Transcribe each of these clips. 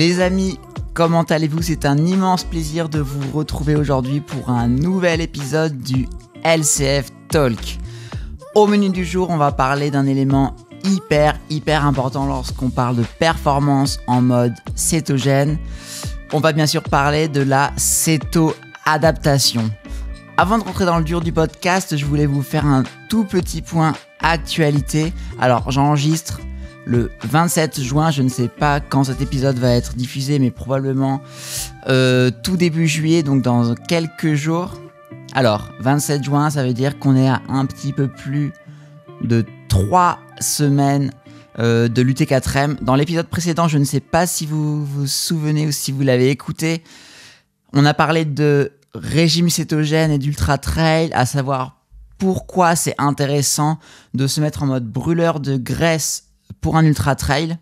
Les amis, comment allez-vous C'est un immense plaisir de vous retrouver aujourd'hui pour un nouvel épisode du LCF Talk. Au menu du jour, on va parler d'un élément hyper hyper important lorsqu'on parle de performance en mode cétogène. On va bien sûr parler de la céto-adaptation. Avant de rentrer dans le dur du podcast, je voulais vous faire un tout petit point actualité. Alors j'enregistre le 27 juin. Je ne sais pas quand cet épisode va être diffusé, mais probablement euh, tout début juillet, donc dans quelques jours. Alors, 27 juin, ça veut dire qu'on est à un petit peu plus de 3 semaines euh, de l'UT4M. Dans l'épisode précédent, je ne sais pas si vous vous souvenez ou si vous l'avez écouté, on a parlé de régime cétogène et d'ultra trail, à savoir pourquoi c'est intéressant de se mettre en mode brûleur de graisse pour un ultra trail.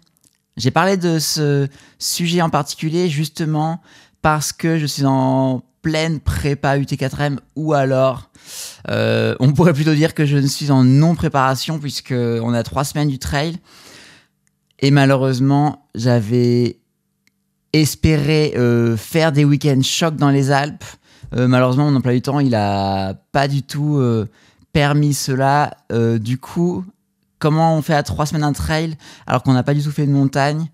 J'ai parlé de ce sujet en particulier justement parce que je suis en pleine prépa UT4M ou alors euh, on pourrait plutôt dire que je ne suis en non-préparation puisque on a trois semaines du trail et malheureusement j'avais espéré euh, faire des week-ends chocs dans les Alpes. Euh, malheureusement mon emploi du temps il a pas du tout permis cela. du coup Comment on fait à trois semaines un trail alors qu'on n'a pas du tout fait de montagne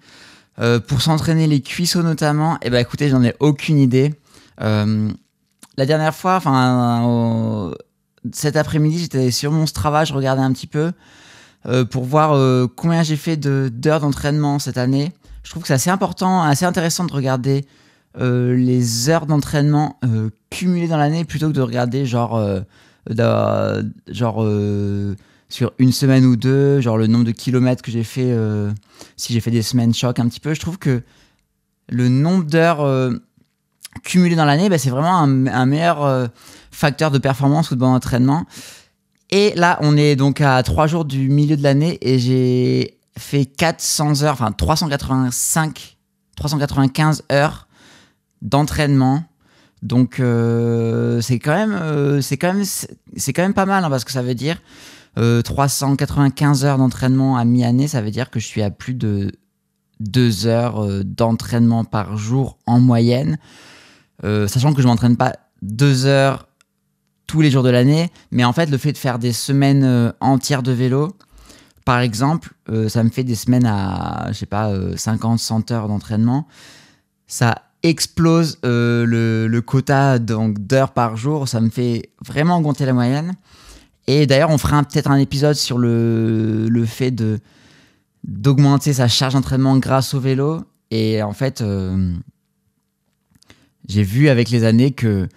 euh, Pour s'entraîner les cuisseaux notamment, et eh ben écoutez, j'en ai aucune idée. Euh, la dernière fois, enfin cet après-midi, j'étais sur mon Strava, je regardais un petit peu euh, pour voir combien j'ai fait de d'heures d'entraînement cette année. Je trouve que c'est assez important, assez intéressant de regarder les heures d'entraînement cumulées dans l'année plutôt que de regarder genre genre sur une semaine ou deux, genre le nombre de kilomètres que j'ai fait, euh, si j'ai fait des semaines choc un petit peu, je trouve que le nombre d'heures euh, cumulées dans l'année, bah, c'est vraiment un, meilleur euh, facteur de performance ou de bon entraînement. Et là, on est donc à trois jours du milieu de l'année et j'ai fait 400 heures, enfin 385, 395 heures d'entraînement. Donc c'est quand même, c'est quand même, c'est quand même pas mal hein, parce que ça veut dire 395 euh, heures d'entraînement à mi-année, ça veut dire que je suis à plus de 2 heures euh, d'entraînement par jour en moyenne, euh, sachant que je m'entraîne pas 2 heures tous les jours de l'année, mais en fait le fait de faire des semaines entières de vélo, par exemple, ça me fait des semaines à, je sais pas, 50, 100 heures d'entraînement. Ça explose le, quota donc d'heures par jour. Ça me fait vraiment augmenter la moyenne. Et d'ailleurs, on fera peut-être un épisode sur le, fait de d'augmenter sa charge d'entraînement grâce au vélo. Et en fait, euh, j'ai vu avec les années que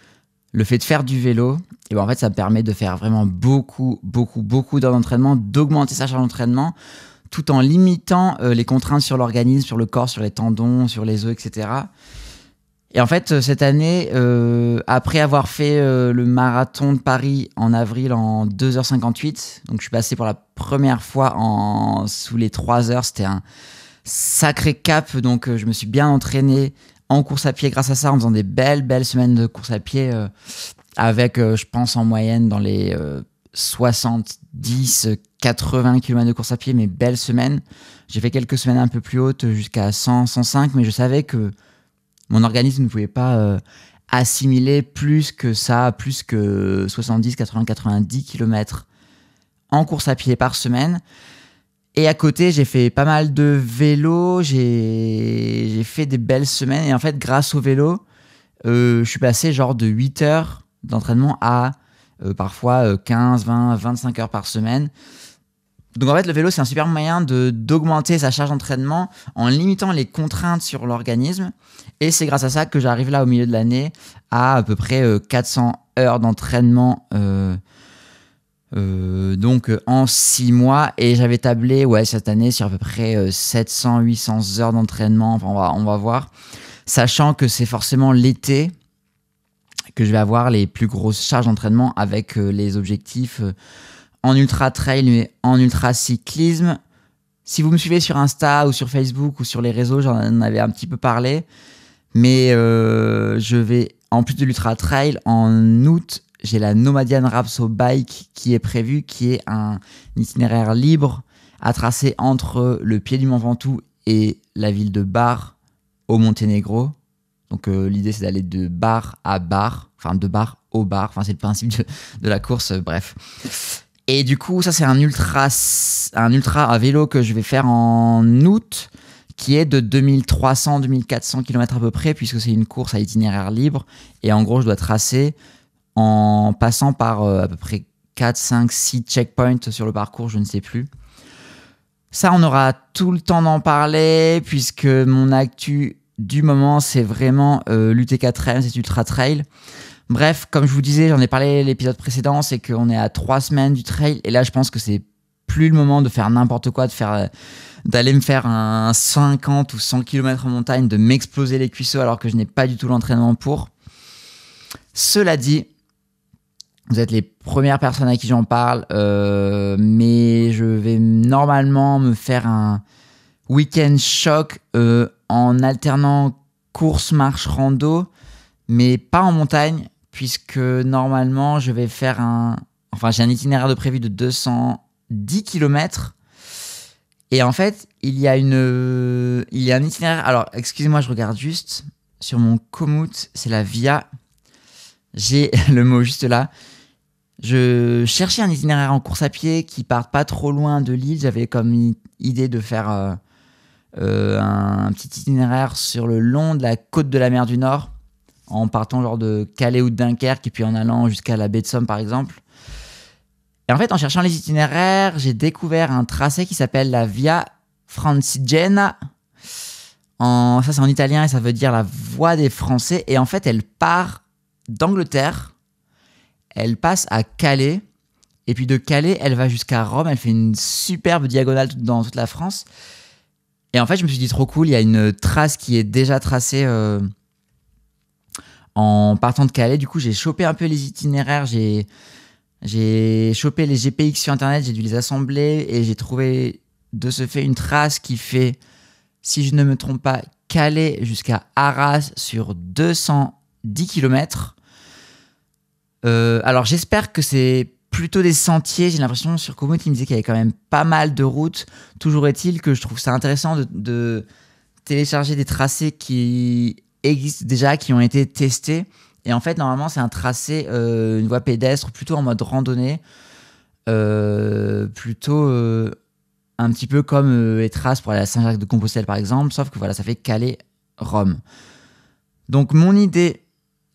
le fait de faire du vélo, et me ben, en fait, ça permet de faire vraiment beaucoup, beaucoup, beaucoup d'entraînement, d'augmenter sa charge d'entraînement, tout en limitant euh, les contraintes sur l'organisme, sur le corps, sur les tendons, sur les os, etc. Et en fait, euh, cette année, euh, après avoir fait euh, le marathon de Paris en avril en 2h58, donc je suis passé pour la première fois en, sous les 3 h c'était un sacré cap, donc euh, je me suis bien entraîné en course à pied grâce à ça, en faisant des belles, belles semaines de course à pied, avec, je pense, en moyenne dans les 70, 80 km de course à pied, mais belles semaines. J'ai fait quelques semaines un peu plus hautes, jusqu'à 100, 105, mais je savais que mon organisme ne pouvait pas euh, assimiler plus que ça, plus que 70, 80, 90 km en course à pied par semaine. Et à côté, j'ai fait pas mal de vélo, j'ai fait des belles semaines. Et en fait, grâce au vélo, euh, je suis passé genre de 8 heures d'entraînement à euh, parfois 15, 20, 25 heures par semaine. Donc en fait, le vélo, c'est un super moyen d'augmenter sa charge d'entraînement en limitant les contraintes sur l'organisme. Et c'est grâce à ça que j'arrive là au milieu de l'année à à peu près 400 euh, heures d'entraînement. Euh, euh, donc en 6 mois et j'avais tablé ouais cette année sur à peu près 700 800 heures d'entraînement enfin on va, on va voir sachant que c'est forcément l'été que je vais avoir les plus grosses charges d'entraînement avec les objectifs en ultra trail, mais en ultra cyclisme. Si vous me suivez sur Insta ou sur Facebook ou sur les réseaux, j'en avais un petit peu parlé. Mais euh, je vais, en plus de l'ultra trail, en août, j'ai la Nomadian Rapso Bike qui est prévue, qui est un itinéraire libre à tracer entre le pied du Mont Ventoux et la ville de Bar au Monténégro. Donc euh, l'idée c'est d'aller de bar à bar, enfin de bar au bar, enfin c'est le principe de, la course, euh, bref. Et du coup, ça, c'est un ultra, un ultra à vélo que je vais faire en août, qui est de 2300-2400 km à peu près, puisque c'est une course à itinéraire libre. Et en gros, je dois tracer en passant par euh, à peu près 4, 5, 6 checkpoints sur le parcours, je ne sais plus. Ça, on aura tout le temps d'en parler, puisque mon actu du moment, c'est vraiment l'UTK euh, l'UT4M, cet ultra trail. Bref, comme je vous disais, j'en ai parlé l'épisode précédent, c'est qu'on est à trois semaines du trail et là je pense que c'est plus le moment de faire n'importe quoi, de faire euh, d'aller me faire un 50 ou 100 km en montagne, de m'exploser les cuisseaux alors que je n'ai pas du tout l'entraînement pour. Cela dit, vous êtes les premières personnes à qui j'en parle, euh, mais je vais normalement me faire un week-end choc euh, en alternant course, marche, rando, mais pas en montagne, puisque normalement, je vais faire un. Enfin, j'ai un itinéraire de prévu de 210 km. Et en fait, il y a une. Il y a un itinéraire. Alors, excusez-moi, je regarde juste sur mon Komoot, C'est la via. J'ai le mot juste là. Je cherchais un itinéraire en course à pied qui part pas trop loin de l'île. J'avais comme idée de faire euh, euh, un, petit itinéraire sur le long de la côte de la mer du Nord en partant genre de Calais ou de Dunkerque et puis en allant jusqu'à la baie de Somme par exemple. Et en fait, en cherchant les itinéraires, j'ai découvert un tracé qui s'appelle la Via Francigena. En, ça, c'est en italien et ça veut dire la voie des Français. Et en fait, elle part d'Angleterre, elle passe à Calais, et puis de Calais, elle va jusqu'à Rome. Elle fait une superbe diagonale dans toute la France. Et en fait, je me suis dit trop cool, il y a une trace qui est déjà tracée. Euh, en partant de Calais, du coup, j'ai chopé un peu les itinéraires, j'ai, chopé les GPX sur Internet, j'ai dû les assembler et j'ai trouvé de ce fait une trace qui fait, si je ne me trompe pas, Calais jusqu'à Arras sur 210 km. Euh, alors j'espère que c'est plutôt des sentiers, j'ai l'impression sur Komoot il me disait qu'il y avait quand même pas mal de routes. Toujours est-il que je trouve ça intéressant de télécharger des tracés qui existent déjà, qui ont été testés. Et en fait, normalement, c'est un tracé, euh, une voie pédestre, plutôt en mode randonnée, euh, plutôt euh, un petit peu comme les traces pour aller à Saint-Jacques-de-Compostelle, par exemple, sauf que voilà, ça fait Calais-Rome. Donc, mon idée,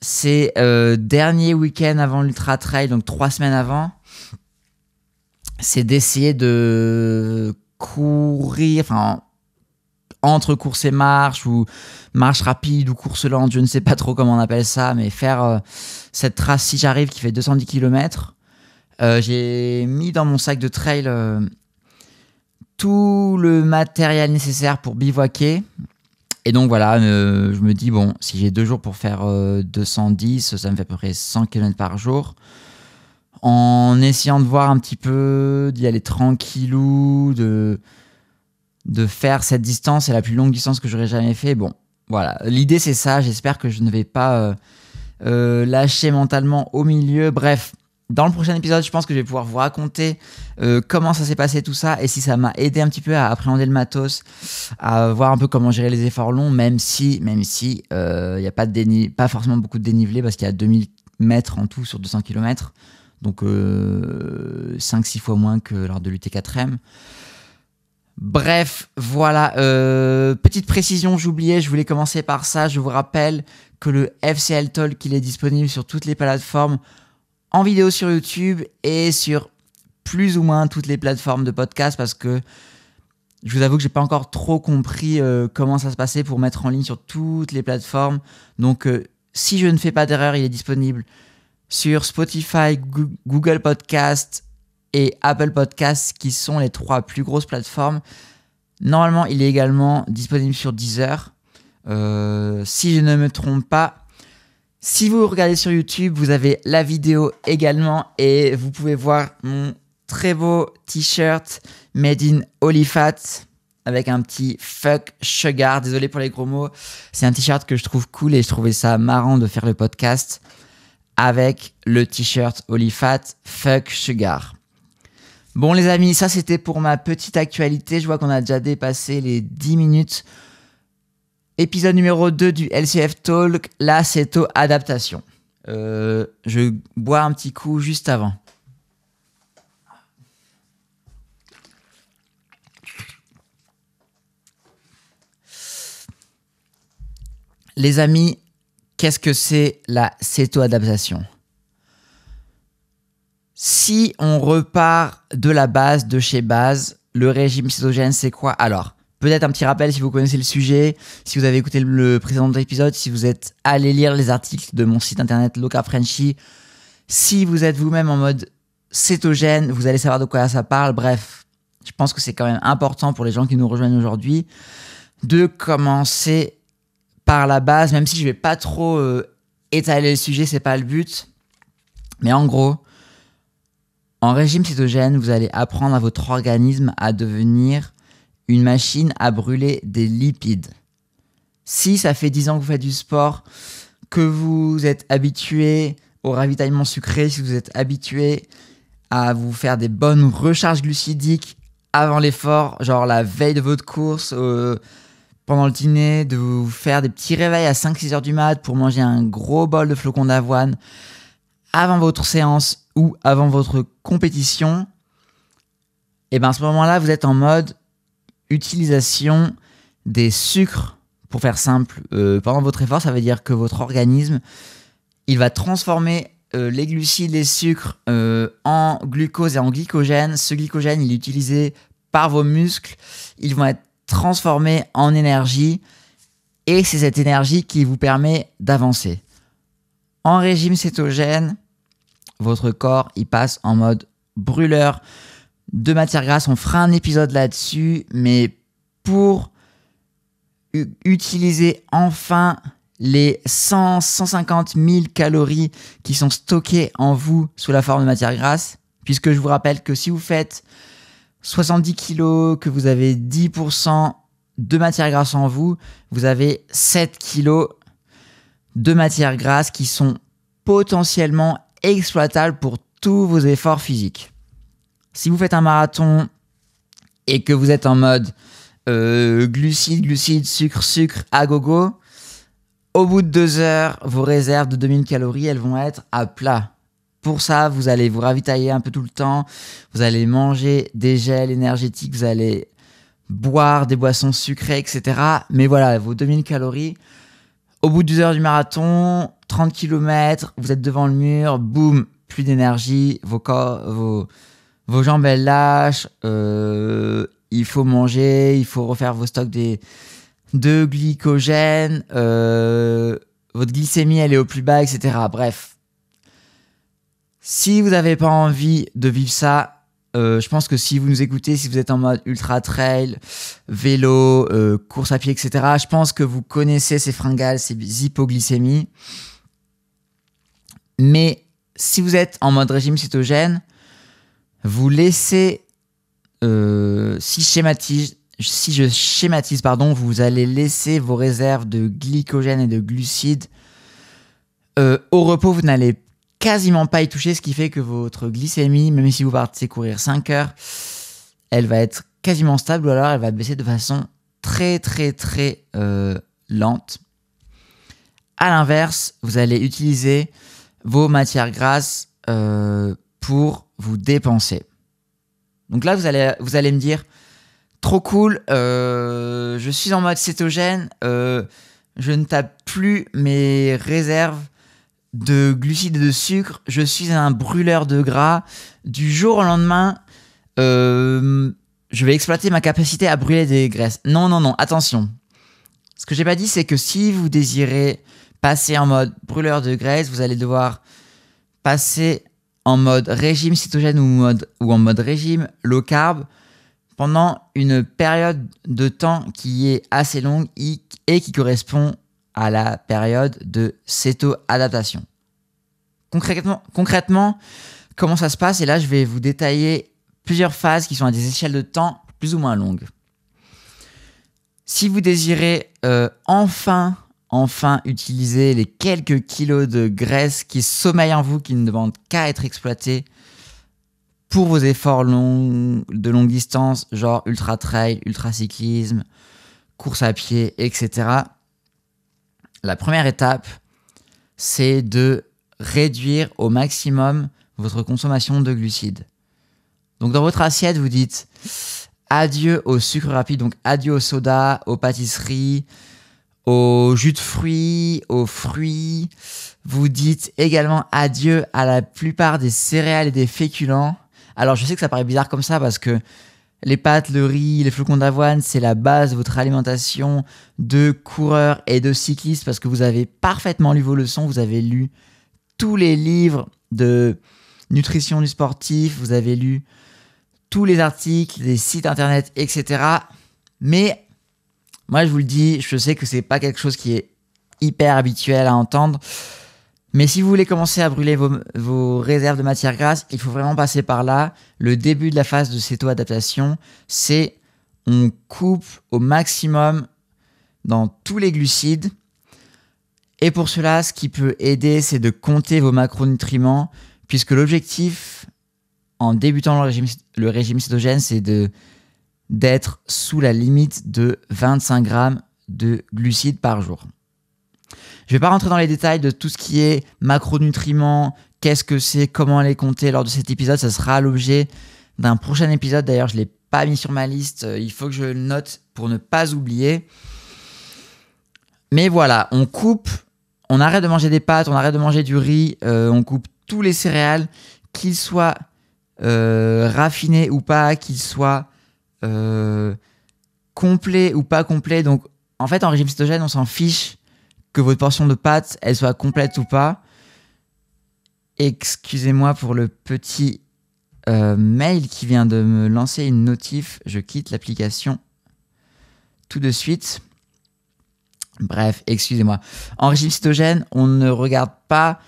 c'est dernier week-end avant l'Ultra Trail, donc trois semaines avant, c'est d'essayer de courir, enfin, entre course et marche ou marche rapide ou course lente, je ne sais pas trop comment on appelle ça, mais faire euh, cette trace si j'arrive qui fait 210 km. Euh, j'ai mis dans mon sac de trail euh, tout le matériel nécessaire pour bivouaquer. Et donc voilà, je me dis, bon, si j'ai deux jours pour faire 210, ça me fait à peu près 100 km par jour en essayant de voir un petit peu, d'y aller tranquillou, de, de faire cette distance, c'est la plus longue distance que j'aurais jamais fait. Bon, voilà, l'idée c'est ça, j'espère que je ne vais pas euh, euh, lâcher mentalement au milieu. Bref, dans le prochain épisode, je pense que je vais pouvoir vous raconter euh, comment ça s'est passé tout ça et si ça m'a aidé un petit peu à appréhender le matos, à voir un peu comment gérer les efforts longs, même si, même si, il n'y a pas, de pas forcément beaucoup de dénivelé parce qu'il y a 2000 mètres en tout sur 200 km, donc 5-6 fois moins que lors de l'UT4M. Bref, voilà. Euh, petite précision, j'oubliais, je voulais commencer par ça. Je vous rappelle que le FCL Talk, il est disponible sur toutes les plateformes, en vidéo sur YouTube et sur plus ou moins toutes les plateformes de podcast parce que je vous avoue que j'ai pas encore trop compris euh, comment ça se passait pour mettre en ligne sur toutes les plateformes. Donc, euh, si je ne fais pas d'erreur, il est disponible sur Spotify, Google Podcast, et Apple Podcasts, qui sont les trois plus grosses plateformes. Normalement, il est également disponible sur Deezer. Euh, si je ne me trompe pas, si vous regardez sur YouTube, vous avez la vidéo également et vous pouvez voir mon très beau t-shirt made in Olifat avec un petit fuck sugar. Désolé pour les gros mots. C'est un t-shirt que je trouve cool et je trouvais ça marrant de faire le podcast avec le t-shirt Olifat fuck sugar. Bon les amis, ça c'était pour ma petite actualité. Je vois qu'on a déjà dépassé les 10 minutes. Épisode numéro 2 du LCF Talk, la CETO adaptation. Euh, je bois un petit coup juste avant. Les amis, qu'est-ce que c'est la céto-adaptation si on repart de la base, de chez base, le régime cétogène, c'est quoi Alors, peut-être un petit rappel si vous connaissez le sujet, si vous avez écouté le précédent épisode, si vous êtes allé lire les articles de mon site internet Loca Frenchy, si vous êtes vous-même en mode cétogène, vous allez savoir de quoi ça parle. Bref, je pense que c'est quand même important pour les gens qui nous rejoignent aujourd'hui de commencer par la base, même si je vais pas trop euh, étaler le sujet, c'est pas le but. Mais en gros, en régime cytogène, vous allez apprendre à votre organisme à devenir une machine à brûler des lipides. Si ça fait 10 ans que vous faites du sport, que vous êtes habitué au ravitaillement sucré, si vous êtes habitué à vous faire des bonnes recharges glucidiques avant l'effort, genre la veille de votre course, euh, pendant le dîner, de vous faire des petits réveils à 5-6 heures du mat pour manger un gros bol de flocons d'avoine avant votre séance ou avant votre compétition, et eh bien à ce moment-là, vous êtes en mode utilisation des sucres, pour faire simple, euh, pendant votre effort, ça veut dire que votre organisme, il va transformer euh, les glucides, les sucres euh, en glucose et en glycogène. Ce glycogène, il est utilisé par vos muscles. Ils vont être transformés en énergie. Et c'est cette énergie qui vous permet d'avancer. En régime cétogène, votre corps, il passe en mode brûleur de matière grasse. On fera un épisode là-dessus, mais pour utiliser enfin les 100, 150 000 calories qui sont stockées en vous sous la forme de matière grasse, puisque je vous rappelle que si vous faites 70 kilos, que vous avez 10% de matière grasse en vous, vous avez 7 kilos de matière grasse qui sont potentiellement exploitable pour tous vos efforts physiques. Si vous faites un marathon et que vous êtes en mode euh, glucide glucides, sucre, sucre à gogo, au bout de deux heures, vos réserves de 2000 calories, elles vont être à plat. Pour ça, vous allez vous ravitailler un peu tout le temps, vous allez manger des gels énergétiques, vous allez boire des boissons sucrées, etc. Mais voilà, vos 2000 calories, au bout de deux heures du marathon, 30 km, vous êtes devant le mur, boum, plus d'énergie, vos, vos, jambes elles lâchent, euh, il faut manger, il faut refaire vos stocks des, de glycogène, euh, votre glycémie elle est au plus bas, etc. Bref. Si vous n'avez pas envie de vivre ça, euh, je pense que si vous nous écoutez, si vous êtes en mode ultra trail, vélo, course à pied, etc., je pense que vous connaissez ces fringales, ces hypoglycémies. Mais si vous êtes en mode régime cytogène, vous laissez, euh, si, schématise, si je schématise, pardon, vous allez laisser vos réserves de glycogène et de glucides euh, au repos. Vous n'allez quasiment pas y toucher, ce qui fait que votre glycémie, même si vous partez courir 5 heures, elle va être quasiment stable ou alors elle va baisser de façon très très très euh, lente. A l'inverse, vous allez utiliser vos matières grasses euh, pour vous dépenser. Donc là, vous allez, vous allez me dire, trop cool, euh, je suis en mode cétogène, euh, je ne tape plus mes réserves de glucides et de sucre, je suis un brûleur de gras. Du jour au lendemain, je vais exploiter ma capacité à brûler des graisses. Non, non, non, attention. Ce que j'ai pas dit, c'est que si vous désirez passer en mode brûleur de graisse, vous allez devoir passer en mode régime cytogène ou, en mode régime low carb pendant une période de temps qui est assez longue et qui correspond à la période de cétoadaptation. adaptation Concrètement, comment ça se passe Et là, je vais vous détailler plusieurs phases qui sont à des échelles de temps plus ou moins longues. Si vous désirez euh, enfin enfin utiliser les quelques kilos de graisse qui sommeillent en vous, qui ne demandent qu'à être exploitées pour vos efforts de longue distance, genre ultra trail, ultra cyclisme, course à pied, etc. La première étape, c'est de réduire au maximum votre consommation de glucides. Donc dans votre assiette, vous dites adieu au sucre rapide, donc adieu au soda, aux pâtisseries, aux jus de fruits, aux fruits. Vous dites également adieu à la plupart des céréales et des féculents. Alors je sais que ça paraît bizarre comme ça parce que les pâtes, le riz, les flocons d'avoine, c'est la base de votre alimentation de coureur et de cycliste parce que vous avez parfaitement lu vos leçons, vous avez lu tous les livres de nutrition du sportif, vous avez lu tous les articles, les sites internet, etc. Mais moi, je vous le dis, je sais que c'est pas quelque chose qui est hyper habituel à entendre. Mais si vous voulez commencer à brûler vos, réserves de matière grasse, il faut vraiment passer par là. Le début de la phase de céto c'est on coupe au maximum dans tous les glucides. Et pour cela, ce qui peut aider, c'est de compter vos macronutriments, puisque l'objectif en débutant le régime, le régime cétogène, c'est de d'être sous la limite de 25 grammes de glucides par jour. Je ne vais pas rentrer dans les détails de tout ce qui est macronutriments, qu'est-ce que c'est, comment les compter lors de cet épisode. Ça sera l'objet d'un prochain épisode. D'ailleurs, je ne l'ai pas mis sur ma liste. Euh, il faut que je le note pour ne pas oublier. Mais voilà, on coupe, on arrête de manger des pâtes, on arrête de manger du riz, euh, on coupe tous les céréales, qu'ils soient euh, raffinés ou pas, qu'ils soient euh, complet ou pas complet. Donc, en fait, en régime cytogène, on s'en fiche que votre portion de pâte, elle soit complète ou pas. Excusez-moi pour le petit euh, mail qui vient de me lancer une notif. Je quitte l'application tout de suite. Bref, excusez-moi. En régime cytogène, on ne regarde pas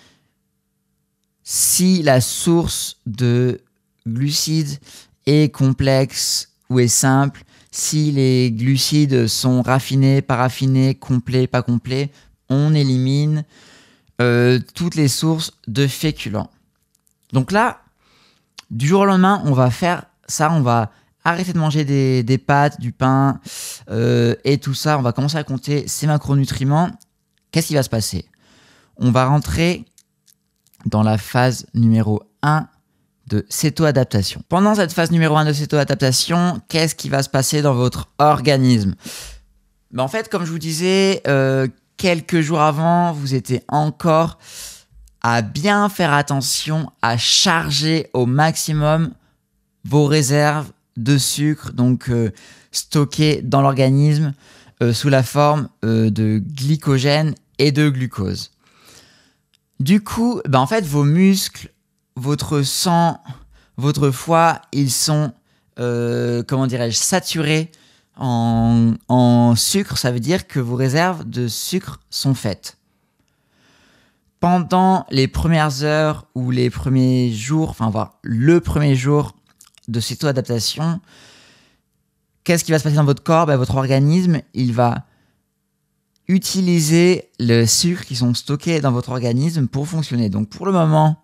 si la source de glucides est complexe ou est simple, si les glucides sont raffinés, pas raffinés, complets, pas complets, on élimine euh, toutes les sources de féculents. Donc là, du jour au lendemain, on va faire ça, on va arrêter de manger des, pâtes, du pain euh, et tout ça, on va commencer à compter ces macronutriments. Qu'est-ce qui va se passer On va rentrer dans la phase numéro 1 de cétoadaptation. Pendant cette phase numéro 1 de cétoadaptation, qu'est-ce qui va se passer dans votre organisme ben En fait, comme je vous disais, euh, quelques jours avant, vous étiez encore à bien faire attention à charger au maximum vos réserves de sucre, donc euh, stockées dans l'organisme euh, sous la forme de glycogène et de glucose. Du coup, ben, en fait, vos muscles, votre sang, votre foie, ils sont, euh, comment dirais-je, saturés en, en sucre. Ça veut dire que vos réserves de sucre sont faites. Pendant les premières heures ou les premiers jours, enfin, voir le premier jour de cette adaptation, qu'est-ce qui va se passer dans votre corps Ben Votre organisme, il va utiliser le sucre qui sont stockés dans votre organisme pour fonctionner. Donc pour le moment,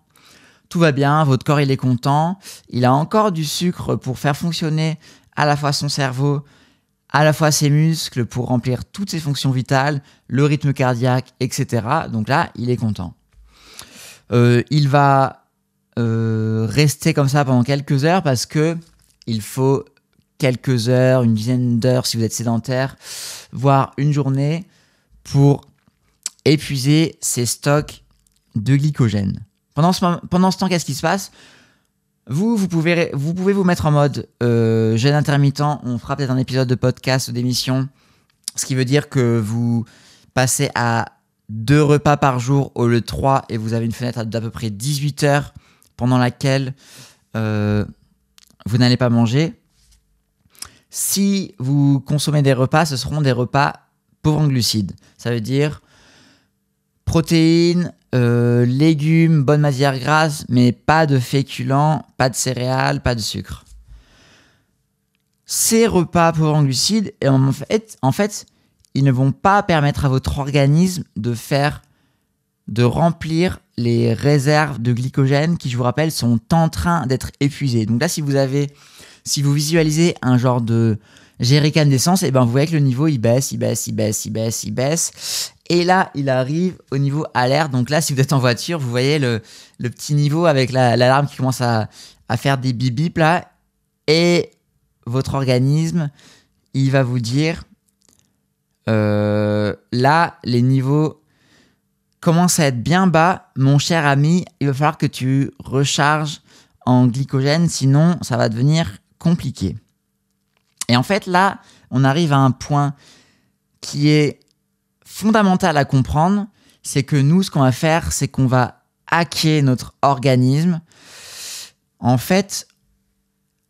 tout va bien, votre corps il est content, il a encore du sucre pour faire fonctionner à la fois son cerveau, à la fois ses muscles pour remplir toutes ses fonctions vitales, le rythme cardiaque, etc. Donc là, il est content. Euh, il va euh, rester comme ça pendant quelques heures parce que il faut quelques heures, une dizaine d'heures si vous êtes sédentaire, voire une journée pour épuiser ses stocks de glycogène. Pendant ce, pendant ce temps, qu'est-ce qui se passe vous, vous pouvez, vous pouvez vous mettre en mode euh, intermittent, on fera peut-être un épisode de podcast ou d'émission, ce qui veut dire que vous passez à deux repas par jour au lieu de trois et vous avez une fenêtre d'à peu près 18 heures pendant laquelle euh, vous n'allez pas manger. Si vous consommez des repas, ce seront des repas pauvres en glucides. Ça veut dire Protéines, euh, légumes, bonnes matières grasses, mais pas de féculents, pas de céréales, pas de sucre. Ces repas pauvres en glucides, et en fait, ils ne vont pas permettre à votre organisme de faire, de remplir les réserves de glycogène qui, je vous rappelle, sont en train d'être épuisées. Donc là, si vous avez, si vous visualisez un genre de jerrycan d'essence, et eh ben vous voyez que le niveau il baisse, il baisse, il baisse, il baisse, il baisse, et là, il arrive au niveau alerte. Donc là, si vous êtes en voiture, vous voyez le, petit niveau avec l'alarme qui commence à, faire des bip bip là. Et votre organisme, il va vous dire euh, là, les niveaux commencent à être bien bas. Mon cher ami, il va falloir que tu recharges en glycogène, sinon ça va devenir compliqué. Et en fait, là, on arrive à un point qui est Fondamental à comprendre, c'est que nous, ce qu'on va faire, c'est qu'on va hacker notre organisme. En fait,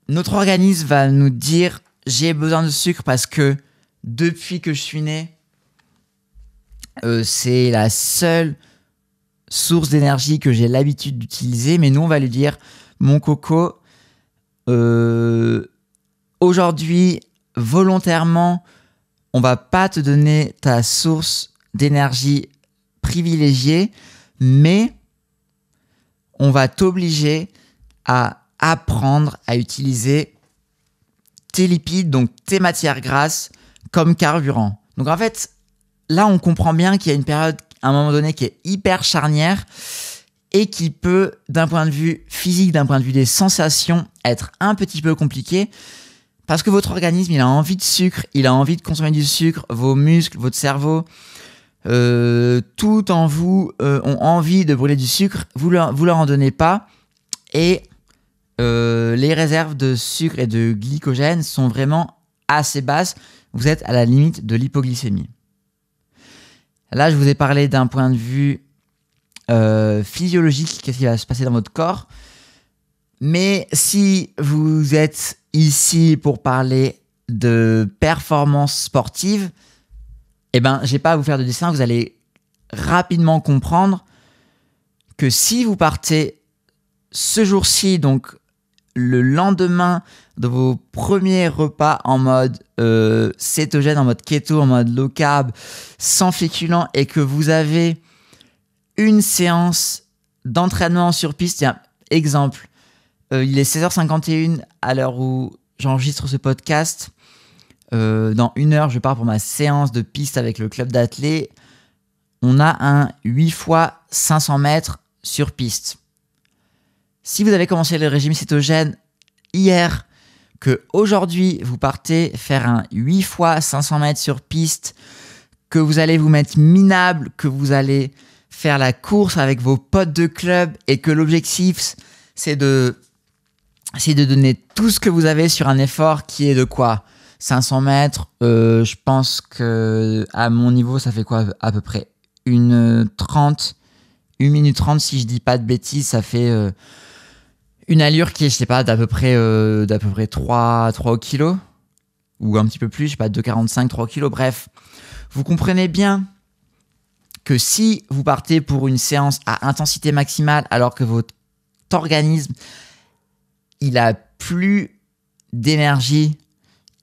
notre organisme va nous dire j'ai besoin de sucre parce que depuis que je suis né, euh, c'est la seule source d'énergie que j'ai l'habitude d'utiliser. Mais nous, on va lui dire mon coco, euh, aujourd'hui, volontairement, on va pas te donner ta source d'énergie privilégiée, mais on va t'obliger à apprendre à utiliser tes lipides, donc tes matières grasses, comme carburant. Donc en fait, là, on comprend bien qu'il y a une période, à un moment donné, qui est hyper charnière et qui peut, d'un point de vue physique, d'un point de vue des sensations, être un petit peu compliqué. Parce que votre organisme, il a envie de sucre, il a envie de consommer du sucre, vos muscles, votre cerveau, euh, tout en vous euh, ont envie de brûler du sucre, vous ne vous leur en donnez pas, et euh, les réserves de sucre et de glycogène sont vraiment assez basses, vous êtes à la limite de l'hypoglycémie. Là, je vous ai parlé d'un point de vue physiologique, qu'est-ce qui va se passer dans votre corps, mais si vous êtes ici pour parler de performance sportive, eh ben, j'ai pas à vous faire de dessin, vous allez rapidement comprendre que si vous partez ce jour-ci, donc le lendemain de vos premiers repas en mode euh, cétogène, en mode keto, en mode low carb, sans féculent, et que vous avez une séance d'entraînement sur piste, tiens, exemple, euh, il est 16h51 à l'heure où j'enregistre ce podcast. Euh, dans une heure, je pars pour ma séance de piste avec le club d'athlètes. On a un 8 x 500 mètres sur piste. Si vous avez commencé le régime cétogène hier, que aujourd'hui vous partez faire un 8 x 500 mètres sur piste, que vous allez vous mettre minable, que vous allez faire la course avec vos potes de club et que l'objectif c'est de c'est de donner tout ce que vous avez sur un effort qui est de quoi 500 mètres, euh, je pense que à mon niveau, ça fait quoi À peu près une 30, 1 minute 30, si je dis pas de bêtises, ça fait euh, une allure qui est, je sais pas, d'à peu près, euh, d'à peu près 3, 3 kilos, ou un petit peu plus, je sais pas, 2,45, 3 kilos, bref. Vous comprenez bien que si vous partez pour une séance à intensité maximale alors que votre organisme il a plus d'énergie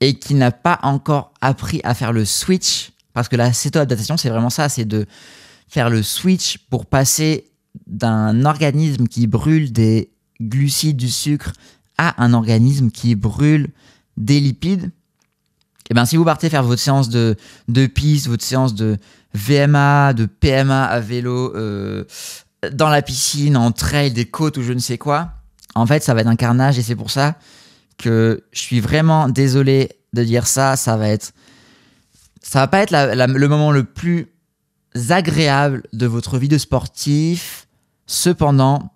et qui n'a pas encore appris à faire le switch, parce que la cétoadaptation, c'est vraiment ça, c'est de faire le switch pour passer d'un organisme qui brûle des glucides, du sucre, à un organisme qui brûle des lipides. Et eh bien, si vous partez faire votre séance de, de piste, votre séance de VMA, de PMA à vélo, euh, dans la piscine, en trail, des côtes ou je ne sais quoi, en fait, ça va être un carnage et c'est pour ça que je suis vraiment désolé de dire ça. Ça va être, ça va pas être le moment le plus agréable de votre vie de sportif. Cependant,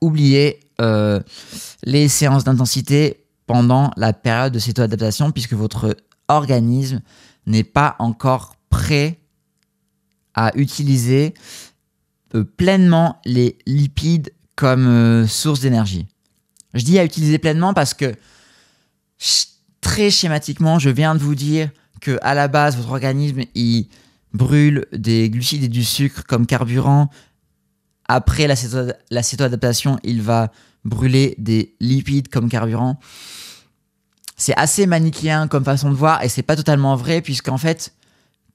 oubliez euh, les séances d'intensité pendant la période de adaptation puisque votre organisme n'est pas encore prêt à utiliser euh, pleinement les lipides comme euh, source d'énergie. Je dis à utiliser pleinement parce que très schématiquement, je viens de vous dire que à la base, votre organisme il brûle des glucides et du sucre comme carburant. Après la cétoadaptation, il va brûler des lipides comme carburant. C'est assez manichéen comme façon de voir et c'est pas totalement vrai puisqu'en fait,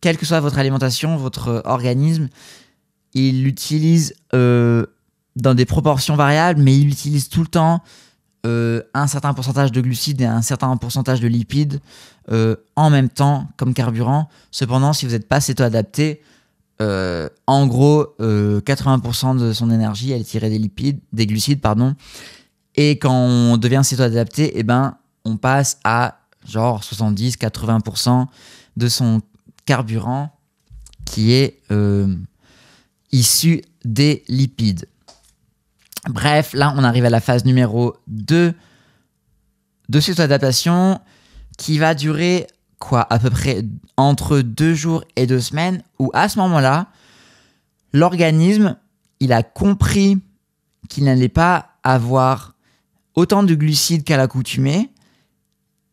quelle que soit votre alimentation, votre organisme, il utilise euh, dans des proportions variables, mais il utilise tout le temps euh, un certain pourcentage de glucides et un certain pourcentage de lipides euh, en même temps comme carburant. Cependant, si vous n'êtes pas céto-adapté, euh, en gros, 80% de son énergie, est tirée des lipides, des glucides, pardon. Et quand on devient céto-adapté, eh ben, on passe à genre 70-80% de son carburant qui est issu des lipides. Bref, là, on arrive à la phase numéro 2 de cette adaptation qui va durer quoi À peu près entre deux jours et deux semaines, où à ce moment-là, l'organisme, il a compris qu'il n'allait pas avoir autant de glucides qu'à l'accoutumée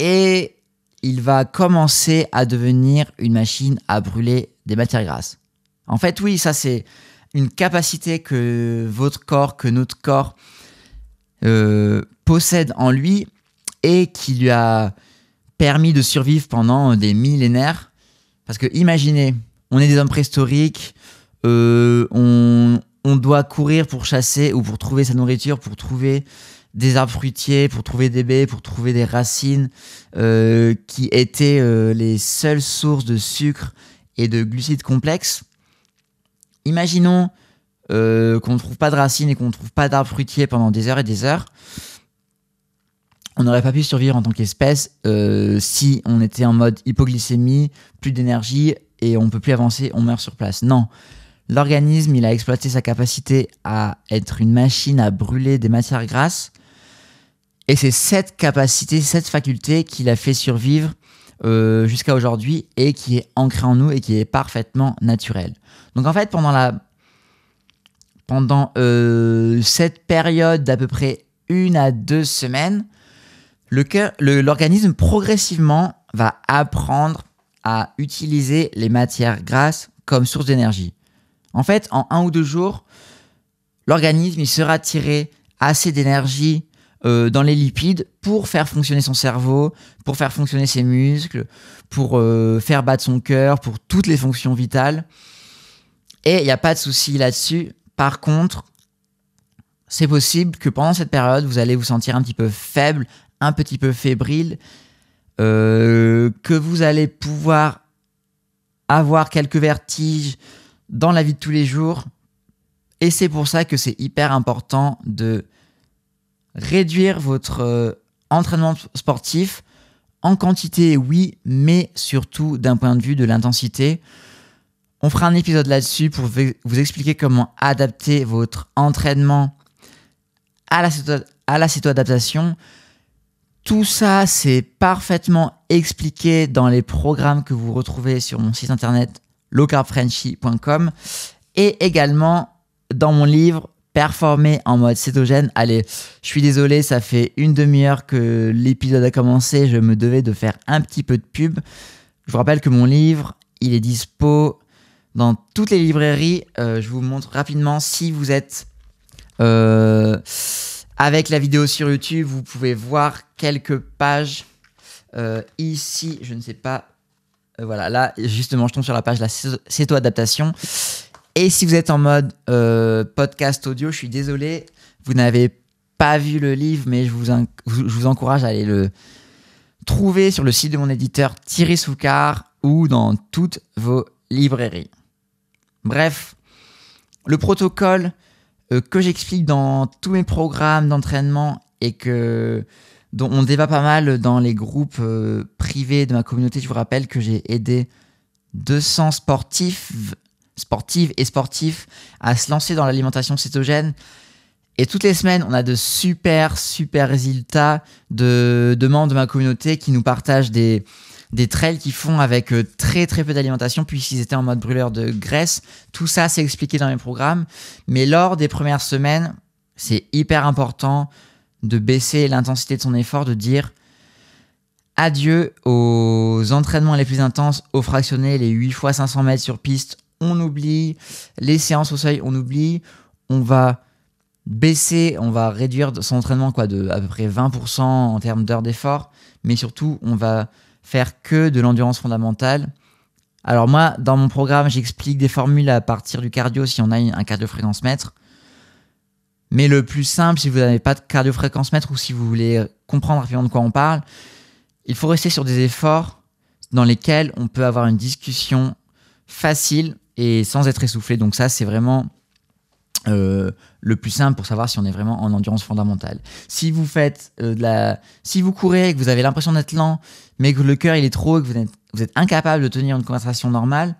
et il va commencer à devenir une machine à brûler des matières grasses. En fait, oui, ça c'est une capacité que votre corps, que notre corps euh, possède en lui et qui lui a permis de survivre pendant des millénaires. Parce que imaginez, on est des hommes préhistoriques, euh, on, doit courir pour chasser ou pour trouver sa nourriture, pour trouver des arbres fruitiers, pour trouver des baies, pour trouver des racines euh, qui étaient les seules sources de sucre et de glucides complexes imaginons euh, qu'on ne trouve pas de racines et qu'on ne trouve pas d'arbres fruitiers pendant des heures et des heures, on n'aurait pas pu survivre en tant qu'espèce euh, si on était en mode hypoglycémie, plus d'énergie et on peut plus avancer, on meurt sur place. Non. L'organisme, il a exploité sa capacité à être une machine à brûler des matières grasses. Et c'est cette capacité, cette faculté qui l'a fait survivre euh, jusqu'à aujourd'hui et qui est ancrée en nous et qui est parfaitement naturelle. Donc en fait, pendant la pendant euh, cette période d'à peu près une à deux semaines, l'organisme progressivement va apprendre à utiliser les matières grasses comme source d'énergie. En fait, en un ou deux jours, l'organisme sera tiré assez d'énergie euh, dans les lipides pour faire fonctionner son cerveau, pour faire fonctionner ses muscles, pour euh, faire battre son cœur, pour toutes les fonctions vitales. Et il n'y a pas de souci là-dessus. Par contre, c'est possible que pendant cette période, vous allez vous sentir un petit peu faible, un petit peu fébrile, euh, que vous allez pouvoir avoir quelques vertiges dans la vie de tous les jours. Et c'est pour ça que c'est hyper important de réduire votre euh, entraînement sportif en quantité, oui, mais surtout d'un point de vue de l'intensité. On fera un épisode là-dessus pour vous expliquer comment adapter votre entraînement à la, cétoadaptation. Tout ça, c'est parfaitement expliqué dans les programmes que vous retrouvez sur mon site internet lowcarbfrenchy.com et également dans mon livre Performer en mode cétogène. Allez, je suis désolé, ça fait une demi-heure que l'épisode a commencé, je me devais de faire un petit peu de pub. Je vous rappelle que mon livre, il est dispo dans toutes les librairies. Euh, je vous montre rapidement si vous êtes euh, avec la vidéo sur YouTube, vous pouvez voir quelques pages euh, ici. Je ne sais pas. voilà, là justement, je tombe sur la page la céto adaptation. Et si vous êtes en mode podcast audio, je suis désolé, vous n'avez pas vu le livre, mais je vous, je vous encourage à aller le trouver sur le site de mon éditeur Thierry Soucard ou dans toutes vos librairies. Bref, le protocole euh, que j'explique dans tous mes programmes d'entraînement et que dont on débat pas mal dans les groupes euh, privés de ma communauté, je vous rappelle que j'ai aidé 200 sportifs, sportives et sportifs à se lancer dans l'alimentation cétogène. Et toutes les semaines, on a de super, super résultats de demandes de ma communauté qui nous partagent des, des trails qui font avec euh, très très peu d'alimentation puisqu'ils étaient en mode brûleur de graisse. Tout ça, c'est expliqué dans les programmes. Mais lors des premières semaines, c'est hyper important de baisser l'intensité de son effort, de dire adieu aux entraînements les plus intenses, aux fractionnés, les 8 fois 500 mètres sur piste, on oublie, les séances au seuil, on oublie, on va baisser, on va réduire son entraînement quoi, de à peu près 20% en termes d'heures d'effort, mais surtout on va faire que de l'endurance fondamentale. Alors moi, dans mon programme, j'explique des formules à partir du cardio si on a un fréquence mètre. Mais le plus simple, si vous n'avez pas de fréquence mètre ou si vous voulez comprendre rapidement de quoi on parle, il faut rester sur des efforts dans lesquels on peut avoir une discussion facile et sans être essoufflé. Donc ça, c'est vraiment euh, le plus simple pour savoir si on est vraiment en endurance fondamentale. Si vous faites euh, de la, si vous courez et que vous avez l'impression d'être lent, mais que le cœur il est trop et que vous êtes, incapable de tenir une conversation normale,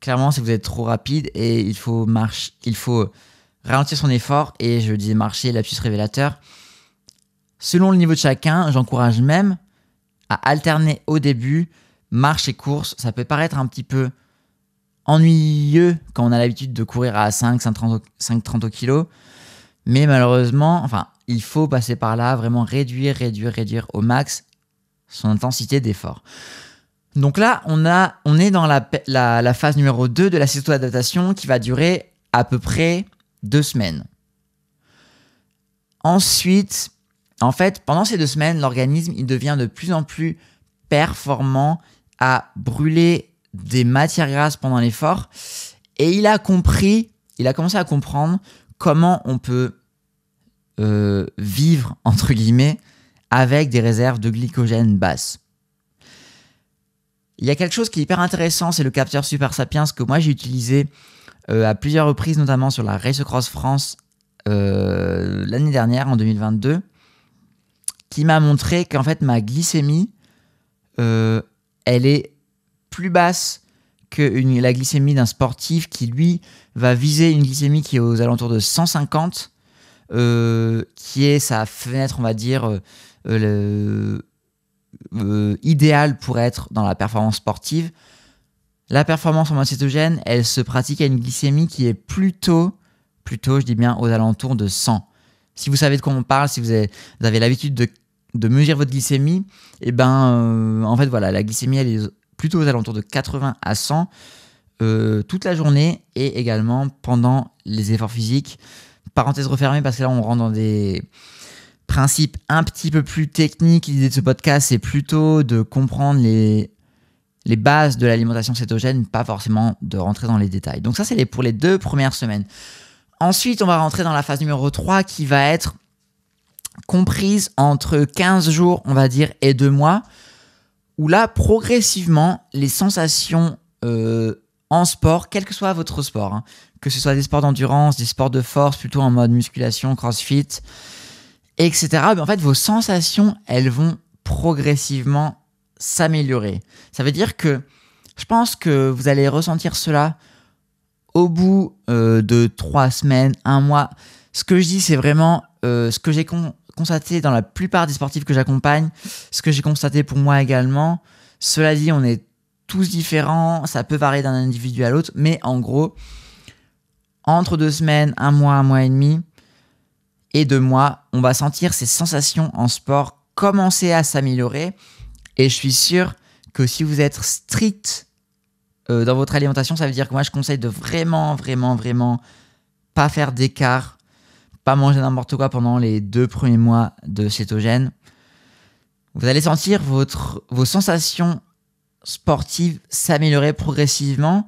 clairement c'est que vous êtes trop rapide et il faut marche, il faut ralentir son effort et je disais marcher lapsus révélateur. Selon le niveau de chacun, j'encourage même à alterner au début marche et course. Ça peut paraître un petit peu ennuyeux quand on a l'habitude de courir à 5, 5,30 30 kilo. Mais malheureusement, enfin, il faut passer par là, vraiment réduire, réduire, réduire au max son intensité d'effort. Donc là, on, a, on est dans la, phase numéro 2 de la séquence d'adaptation qui va durer à peu près deux semaines. Ensuite, en fait, pendant ces deux semaines, l'organisme, il devient de plus en plus performant à brûler des matières grasses pendant l'effort. Et il a compris, il a commencé à comprendre comment on peut euh, vivre, entre guillemets, avec des réserves de glycogène basses. Il y a quelque chose qui est hyper intéressant, c'est le capteur Super Sapiens que moi j'ai utilisé euh, à plusieurs reprises, notamment sur la Race Cross France euh, l'année dernière, en 2022, qui m'a montré qu'en fait ma glycémie, elle est plus basse que une, la glycémie d'un sportif qui, lui, va viser une glycémie qui est aux alentours de 150, euh, qui est sa fenêtre, on va dire, euh, euh, idéale pour être dans la performance sportive. La performance en cétogène, elle se pratique à une glycémie qui est plutôt, plutôt, je dis bien, aux alentours de 100. Si vous savez de quoi on parle, si vous avez, avez l'habitude de, mesurer votre glycémie, et eh ben, euh, en fait, voilà, la glycémie, elle est plutôt aux alentours de 80 à 100 euh, toute la journée et également pendant les efforts physiques. Parenthèse refermée parce que là on rentre dans des principes un petit peu plus techniques. L'idée de ce podcast c'est plutôt de comprendre les, les bases de l'alimentation cétogène, pas forcément de rentrer dans les détails. Donc ça c'est pour les deux premières semaines. Ensuite on va rentrer dans la phase numéro 3 qui va être comprise entre 15 jours on va dire et 2 mois où là, progressivement, les sensations euh, en sport, quel que soit votre sport, hein, que ce soit des sports d'endurance, des sports de force, plutôt en mode musculation, crossfit, etc., ben, en fait, vos sensations, elles vont progressivement s'améliorer. Ça veut dire que je pense que vous allez ressentir cela au bout euh, de trois semaines, un mois. Ce que je dis, c'est vraiment euh, ce que j'ai con constaté dans la plupart des sportifs que j'accompagne, ce que j'ai constaté pour moi également. Cela dit, on est tous différents, ça peut varier d'un individu à l'autre, mais en gros, entre deux semaines, un mois, un mois et demi, et deux mois, on va sentir ces sensations en sport commencer à s'améliorer. Et je suis sûr que si vous êtes strict euh, dans votre alimentation, ça veut dire que moi je conseille de vraiment, vraiment, vraiment pas faire d'écart pas manger n'importe quoi pendant les deux premiers mois de cétogène. Vous allez sentir votre, vos sensations sportives s'améliorer progressivement.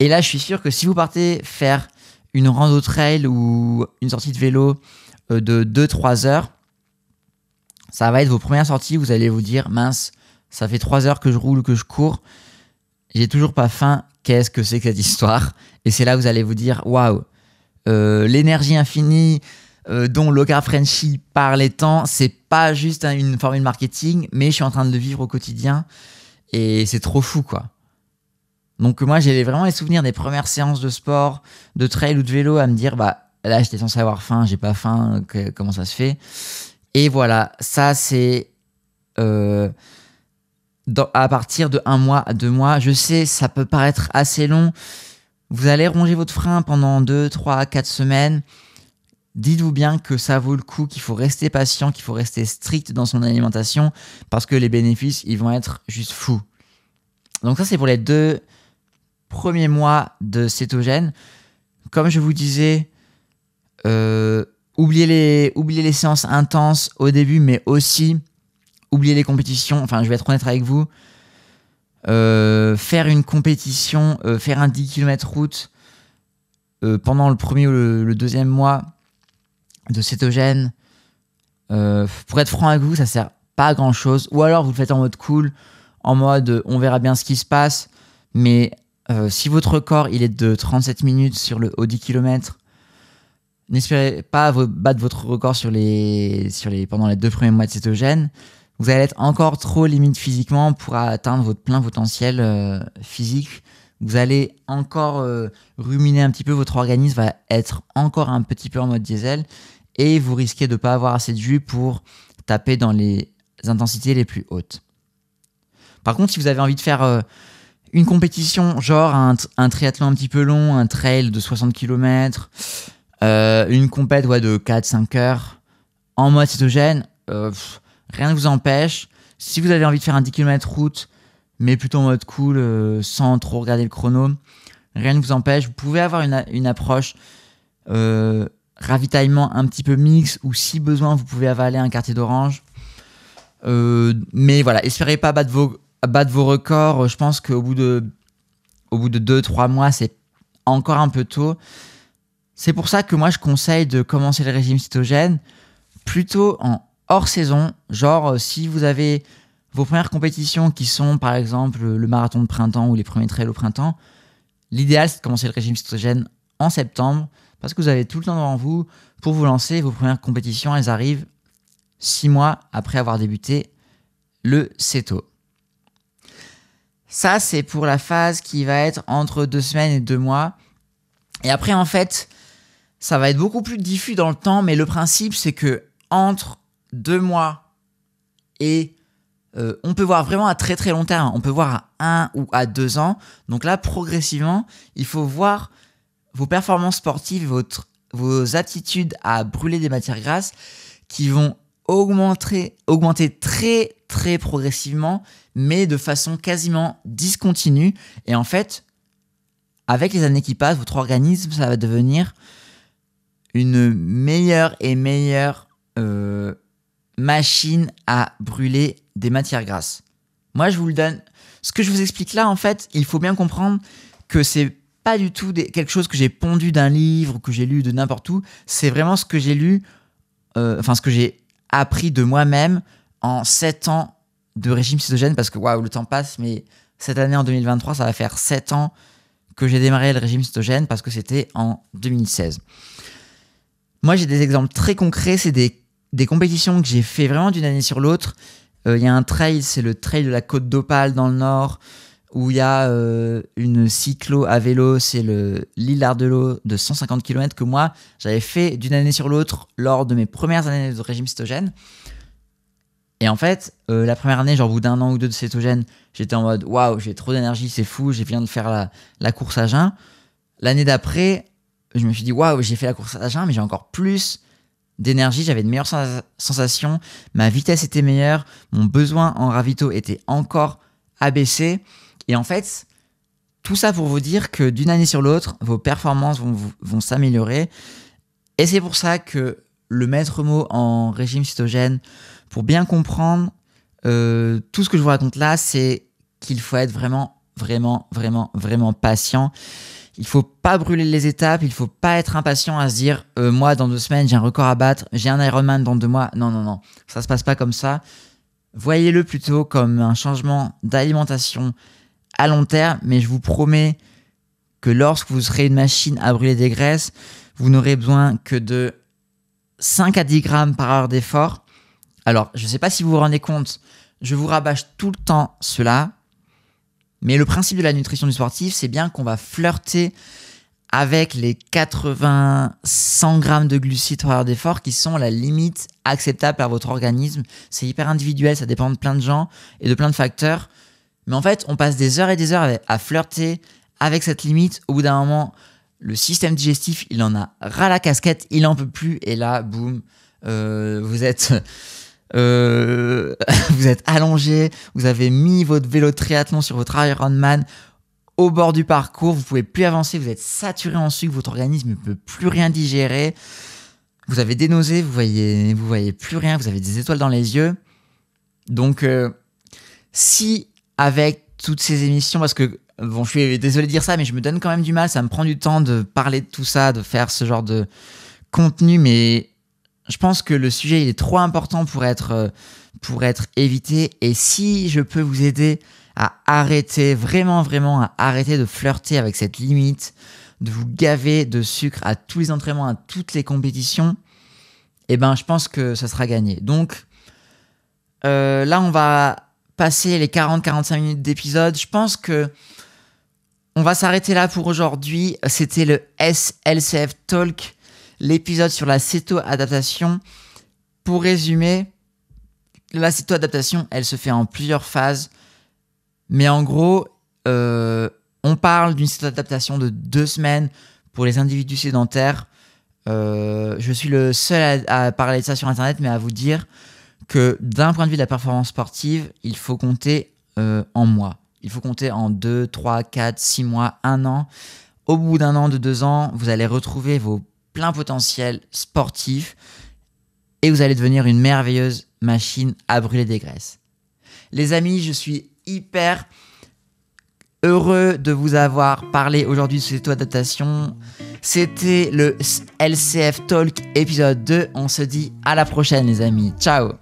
Et là, je suis sûr que si vous partez faire une rando trail ou une sortie de vélo euh, de 2-3 heures, ça va être vos premières sorties. Vous allez vous dire, mince, ça fait 3 heures que je roule, que je cours, j'ai toujours pas faim. Qu'est-ce que c'est que cette histoire Et c'est là vous allez vous dire, waouh, euh, l'énergie infinie euh, dont Loka Frenchy parlait tant, c'est pas juste une formule marketing, mais je suis en train de le vivre au quotidien et c'est trop fou quoi. Donc moi j'ai vraiment les souvenirs des premières séances de sport, de trail ou de vélo à me dire bah là j'étais censé avoir faim, j'ai pas faim, comment ça se fait Et voilà, ça c'est euh, à partir de un mois à deux mois. Je sais ça peut paraître assez long, vous allez ronger votre frein pendant 2, 3, 4 semaines. Dites-vous bien que ça vaut le coup, qu'il faut rester patient, qu'il faut rester strict dans son alimentation, parce que les bénéfices, ils vont être juste fous. Donc ça, c'est pour les deux premiers mois de cétogène. Comme je vous disais, euh, oubliez, les, oubliez les séances intenses au début, mais aussi oubliez les compétitions. Enfin, je vais être honnête avec vous, euh, faire une compétition, euh, faire un 10 km route euh, pendant le premier ou le, deuxième mois de cétogène, pour être franc avec vous, ça sert pas à grand chose. Ou alors vous le faites en mode cool, en mode on verra bien ce qui se passe. Mais si votre record, il est de 37 minutes sur le haut 10 km, n'espérez pas battre votre record sur les, sur les, pendant les deux premiers mois de cétogène. Vous allez être encore trop limite physiquement pour atteindre votre plein potentiel euh, physique. Vous allez encore euh, ruminer un petit peu, votre organisme va être encore un petit peu en mode diesel et vous risquez de ne pas avoir assez de jus pour taper dans les intensités les plus hautes. Par contre, si vous avez envie de faire euh, une compétition, genre un, triathlon un petit peu long, un trail de 60 km, une compète de 4-5 heures en mode cytogène, rien ne vous empêche. Si vous avez envie de faire un 10 km route, mais plutôt en mode cool, euh, sans trop regarder le chrono, rien ne vous empêche. Vous pouvez avoir une, approche euh, ravitaillement un petit peu mixte. ou si besoin, vous pouvez avaler un quartier d'orange. Euh, mais voilà, espérez pas battre vos, records. Je pense qu'au au bout de 2-3 mois, c'est encore un peu tôt. C'est pour ça que moi, je conseille de commencer le régime cytogène plutôt en hors saison, genre euh, si vous avez vos premières compétitions qui sont par exemple le marathon de printemps ou les premiers trails au printemps, l'idéal c'est de commencer le régime cytogène en septembre parce que vous avez tout le temps devant vous pour vous lancer. Vos premières compétitions, elles arrivent six mois après avoir débuté le CETO. Ça, c'est pour la phase qui va être entre deux semaines et deux mois. Et après, en fait, ça va être beaucoup plus diffus dans le temps, mais le principe, c'est que entre deux mois et euh, on peut voir vraiment à très très long terme, on peut voir à un ou à deux ans. Donc là, progressivement, il faut voir vos performances sportives, votre, vos aptitudes à brûler des matières grasses qui vont augmenter, augmenter très très progressivement, mais de façon quasiment discontinue. Et en fait, avec les années qui passent, votre organisme, ça va devenir une meilleure et meilleure euh, machine à brûler des matières grasses. Moi, je vous le donne. Ce que je vous explique là, en fait, il faut bien comprendre que c'est pas du tout quelque chose que j'ai pondu d'un livre, ou que j'ai lu de n'importe où. C'est vraiment ce que j'ai lu, euh, enfin, ce que j'ai appris de moi-même en 7 ans de régime cytogène, parce que waouh, le temps passe, mais cette année en 2023, ça va faire 7 ans que j'ai démarré le régime cytogène parce que c'était en 2016. Moi, j'ai des exemples très concrets, c'est des des compétitions que j'ai fait vraiment d'une année sur l'autre. Euh, il y a un trail, c'est le trail de la côte d'Opale dans le nord, où il y a euh, une cyclo à vélo, c'est le l'île d'Ardelot de 150 km que moi j'avais fait d'une année sur l'autre lors de mes premières années de régime cétogène. Et en fait, euh, la première année, genre au bout d'un an ou deux de cétogène, j'étais en mode waouh, j'ai trop d'énergie, c'est fou, j'ai viens de faire la, la course à jeun. L'année d'après, je me suis dit waouh, j'ai fait la course à jeun, mais j'ai encore plus d'énergie, j'avais de meilleures sensations, ma vitesse était meilleure, mon besoin en ravito était encore abaissé. Et en fait, tout ça pour vous dire que d'une année sur l'autre, vos performances vont, s'améliorer. Et c'est pour ça que le maître mot en régime cytogène, pour bien comprendre euh, tout ce que je vous raconte là, c'est qu'il faut être vraiment, vraiment, vraiment, vraiment patient. Il faut pas brûler les étapes, il faut pas être impatient à se dire euh, moi dans deux semaines j'ai un record à battre, j'ai un Ironman dans deux mois. Non non non, ça se passe pas comme ça. Voyez-le plutôt comme un changement d'alimentation à long terme, mais je vous promets que lorsque vous serez une machine à brûler des graisses, vous n'aurez besoin que de 5 à 10 grammes par heure d'effort. Alors, je ne sais pas si vous vous rendez compte, je vous rabâche tout le temps cela, mais le principe de la nutrition du sportif, c'est bien qu'on va flirter avec les 80-100 grammes de glucides par heure d'effort qui sont la limite acceptable par votre organisme. C'est hyper individuel, ça dépend de plein de gens et de plein de facteurs. Mais en fait, on passe des heures et des heures à flirter avec cette limite. Au bout d'un moment, le système digestif, il en a ras la casquette, il en peut plus. Et là, boum, euh, vous êtes... Euh, vous êtes allongé, vous avez mis votre vélo triathlon sur votre Ironman au bord du parcours, vous pouvez plus avancer, vous êtes saturé en sucre, votre organisme ne peut plus rien digérer, vous avez des nausées, vous voyez, vous voyez plus rien, vous avez des étoiles dans les yeux. Donc, euh, si avec toutes ces émissions, parce que bon, je suis désolé de dire ça, mais je me donne quand même du mal, ça me prend du temps de parler de tout ça, de faire ce genre de contenu, mais je pense que le sujet il est trop important pour être, euh, pour être évité. Et si je peux vous aider à arrêter, vraiment, vraiment, à arrêter de flirter avec cette limite, de vous gaver de sucre à tous les entraînements, à toutes les compétitions, eh ben, je pense que ça sera gagné. Donc, euh, là, on va passer les 40-45 minutes d'épisode. Je pense que on va s'arrêter là pour aujourd'hui. C'était le SLCF Talk l'épisode sur la céto-adaptation. Pour résumer, la céto-adaptation, elle se fait en plusieurs phases. Mais en gros, euh, on parle d'une céto-adaptation de deux semaines pour les individus sédentaires. Euh, je suis le seul à, parler de ça sur Internet, mais à vous dire que d'un point de vue de la performance sportive, il faut compter euh, en mois. Il faut compter en 2, 3, 4, 6 mois, 1 an. Au bout d'un an, de 2 ans, vous allez retrouver vos plein potentiel sportif et vous allez devenir une merveilleuse machine à brûler des graisses. Les amis, je suis hyper heureux de vous avoir parlé aujourd'hui de cette adaptation. C'était le LCF Talk épisode 2. On se dit à la prochaine les amis. Ciao